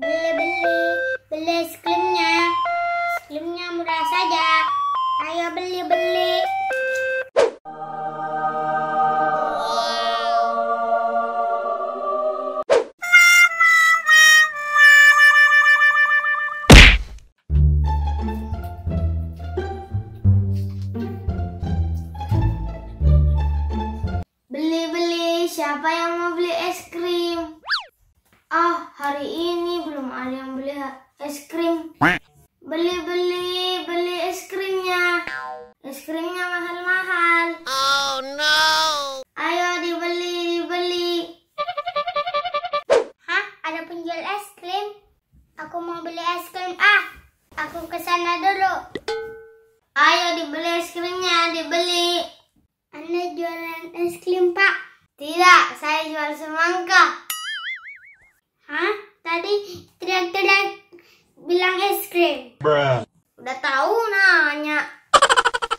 Beli beli beli es krimnya. Es krimnya murah saja. Ayo beli beli. Beli-beli siapa yang ada yang beli es krim beli beli beli es krimnya es krimnya mahal mahal oh no ayo dibeli dibeli hah ada penjual es krim aku mau beli es krim ah aku kesana dulu ayo dibeli es krimnya dibeli anda jualan es krim pak tidak saya jual semangka hah Tadi teriak-teriak bilang es krim. Bruh. Udah tahu nanya.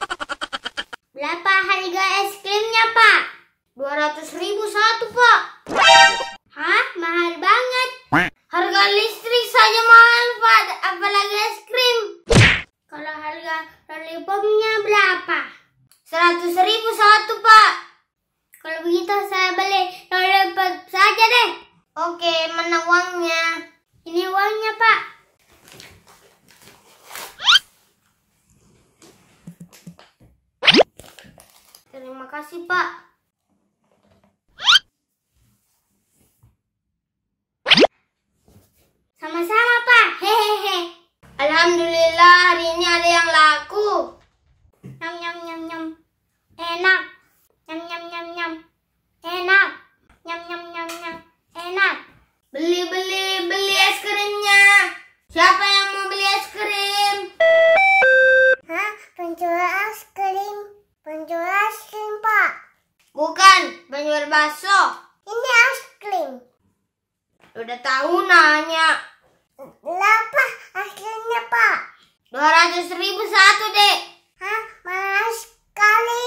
Berapa harga es krimnya, Pak? 200 ribu satu, Pak. Hah? Mahal banget. Harga listrik saja mahal, Pak. Apalagi es krim. Kalau harga lollipopnya berapa? 100 ribu satu, Pak. Kalau begitu saya beli Terima kasih, Pak. Sama-sama, Pak. Hehehe. Alhamdulillah hari ini ada yang laku. Nyam nyam nyam nyam. Enak. Nyam nyam nyam nyam. Enak. Nyam nyam nyam nyam. Enak. Beli beli beli es krimnya, Siapa Anwar Baso. Ini es krim. Udah tahu nanya. Berapa hasilnya Pak? Dua ratus ribu satu, Dek. Hah? Mahal sekali.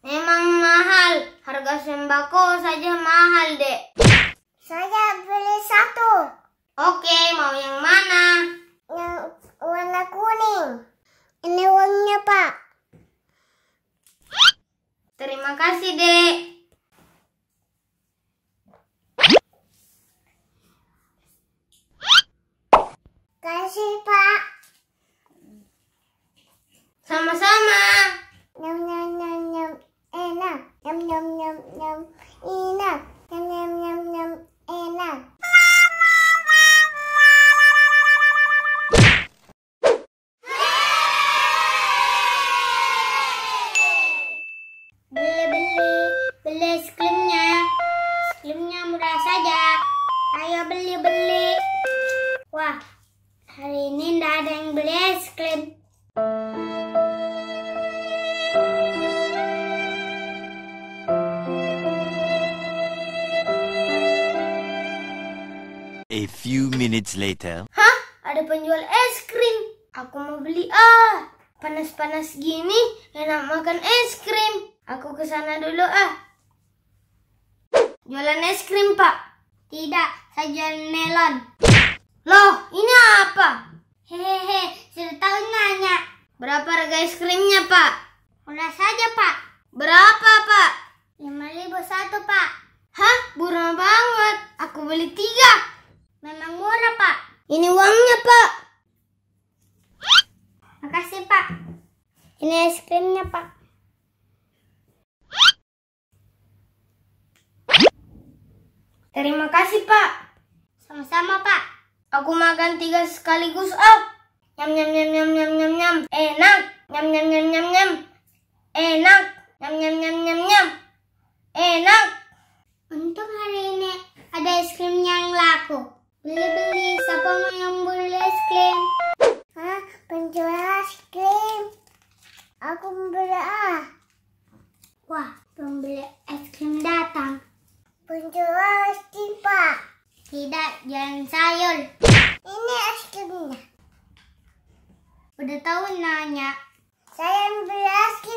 Memang mahal. Harga sembako kasih, Pak. Sama-sama. Nyam nyam nyam nyam enak. Nyam nyam nyam nyam enak. Nyam nyam nyam nyam enak. Beli-beli, beli murah saja. Ayo beli-beli. Wah, Hari ini ndak ada yang beli es krim. A few minutes later. Hah? Ada penjual es krim. Aku mau beli ah. Panas-panas gini enak makan es krim. Aku ke sana dulu ah. Jualan es krim, Pak. Tidak, saya jualan melon. Loh, ini apa? Hehehe, sudah tahu nanya. Berapa harga es krimnya, Pak? Murah saja, Pak. Berapa, Pak? Lima ribu satu, Pak. Hah? Murah banget. Aku beli tiga. Memang murah, Pak. Ini uangnya, Pak. Makasih, Pak. Ini es krimnya, Pak. Terima kasih, Pak. Sama-sama, Pak. Aku makan tiga sekaligus ah. Nyam nyam nyam nyam nyam nyam nyam. Enak. Nyam nyam nyam nyam nyam. Enak. Nyam nyam nyam nyam nyam. Enak. Untuk hari ini ada es krim yang laku. Beli-beli siapa mau yang beli es krim? Hah, penjual es krim. Aku beli ah. Wah, pembeli es krim datang. Penjual tidak, jangan sayur. Ini es krimnya. Udah tahu nanya. Saya beli es krim.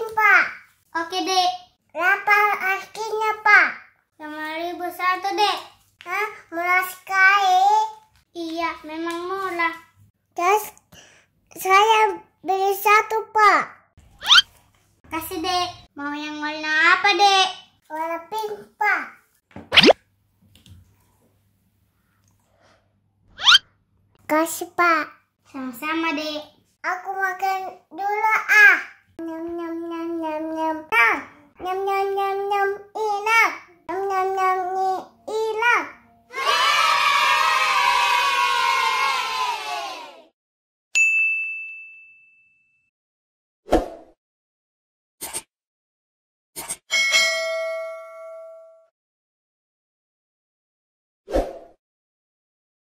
kasih Pak. Sama-sama, Dek. Aku makan dulu, ah. Nyam, nyam, nyam, nyam, nyam. Nah, nyam, nyam, nyam, nyam.